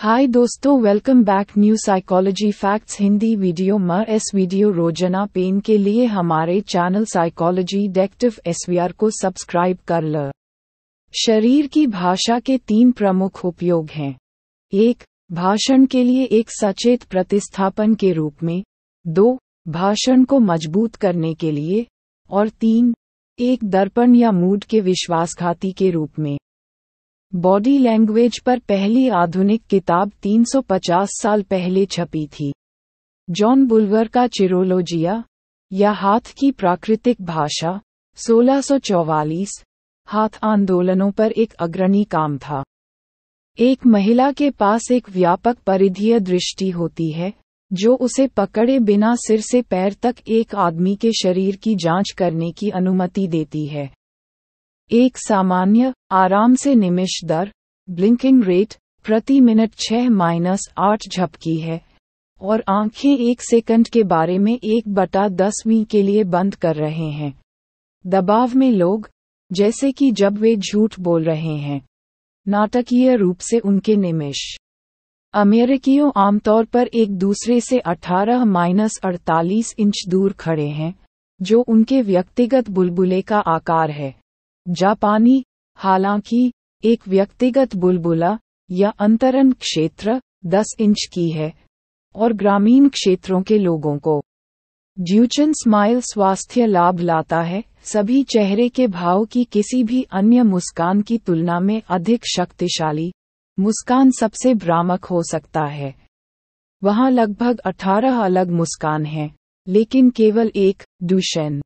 हाय दोस्तों welcome back new psychology facts Hindi video में एस वीडियो रोजाना पेन के लिए हमारे चैनल साइकोलॉजी डेक्टिव एसवीआर को सब्सक्राइब कर ल शरीर की भाषा के तीन प्रमुख उपयोग हैं एक भाषण के लिए एक सचेत प्रतिस्थापन के रूप में दो भाषण को मजबूत करने के लिए और तीन एक दर्पण या मूड के विश्वासघाती के रूप में बॉडी लैंग्वेज पर पहली आधुनिक किताब 350 साल पहले छपी थी जॉन बुलवर का चिरोलोजिया या हाथ की प्राकृतिक भाषा 1644 हाथ आंदोलनों पर एक अग्रणी काम था एक महिला के पास एक व्यापक परिधीय दृष्टि होती है जो उसे पकड़े बिना सिर से पैर तक एक आदमी के शरीर की जांच करने की अनुमति देती है एक सामान्य आराम से निमिष दर ब्लिंकिंग रेट प्रति मिनट छह माइनस आठ झपकी है और आंखें एक सेकंड के बारे में एक बटा दसवीं के लिए बंद कर रहे हैं दबाव में लोग जैसे कि जब वे झूठ बोल रहे हैं नाटकीय रूप से उनके निमिष अमेरिकियों आमतौर पर एक दूसरे से 18 माइनस अड़तालीस इंच दूर खड़े हैं जो उनके व्यक्तिगत बुलबुले का आकार है जापानी हालांकि एक व्यक्तिगत बुलबुला या अंतरण क्षेत्र 10 इंच की है और ग्रामीण क्षेत्रों के लोगों को ड्यूचन स्माइल स्वास्थ्य लाभ लाता है सभी चेहरे के भाव की किसी भी अन्य मुस्कान की तुलना में अधिक शक्तिशाली मुस्कान सबसे भ्रामक हो सकता है वहां लगभग 18 अलग मुस्कान हैं लेकिन केवल एक डुशन